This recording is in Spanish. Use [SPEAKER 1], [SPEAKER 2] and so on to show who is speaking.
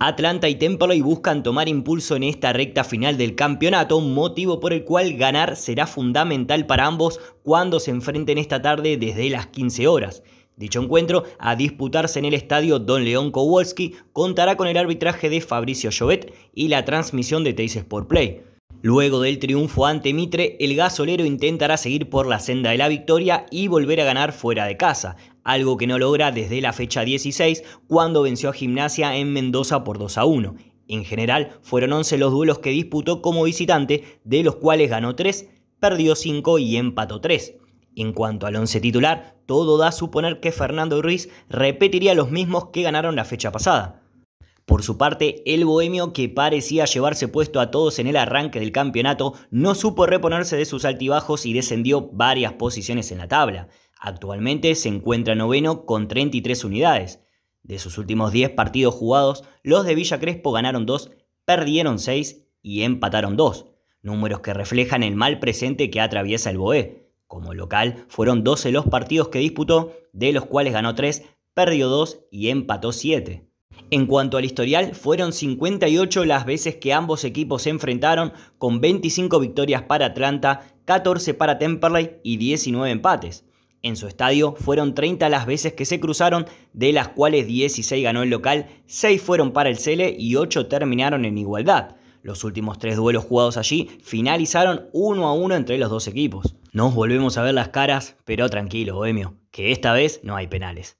[SPEAKER 1] Atlanta y Temple buscan tomar impulso en esta recta final del campeonato, motivo por el cual ganar será fundamental para ambos cuando se enfrenten esta tarde desde las 15 horas. Dicho encuentro, a disputarse en el estadio Don León Kowalski, contará con el arbitraje de Fabricio Jovet y la transmisión de Teis por Play. Luego del triunfo ante Mitre, el gasolero intentará seguir por la senda de la victoria y volver a ganar fuera de casa algo que no logra desde la fecha 16 cuando venció a Gimnasia en Mendoza por 2 a 1. En general, fueron 11 los duelos que disputó como visitante, de los cuales ganó 3, perdió 5 y empató 3. En cuanto al once titular, todo da a suponer que Fernando Ruiz repetiría los mismos que ganaron la fecha pasada. Por su parte, el bohemio, que parecía llevarse puesto a todos en el arranque del campeonato, no supo reponerse de sus altibajos y descendió varias posiciones en la tabla. Actualmente se encuentra noveno con 33 unidades. De sus últimos 10 partidos jugados, los de Villa Crespo ganaron 2, perdieron 6 y empataron 2, números que reflejan el mal presente que atraviesa el BOE. Como local, fueron 12 los partidos que disputó, de los cuales ganó 3, perdió 2 y empató 7. En cuanto al historial, fueron 58 las veces que ambos equipos se enfrentaron, con 25 victorias para Atlanta, 14 para Temperley y 19 empates. En su estadio fueron 30 las veces que se cruzaron, de las cuales 16 ganó el local, 6 fueron para el Cele y 8 terminaron en igualdad. Los últimos tres duelos jugados allí finalizaron 1 a 1 entre los dos equipos. Nos volvemos a ver las caras, pero tranquilo, Bohemio, que esta vez no hay penales.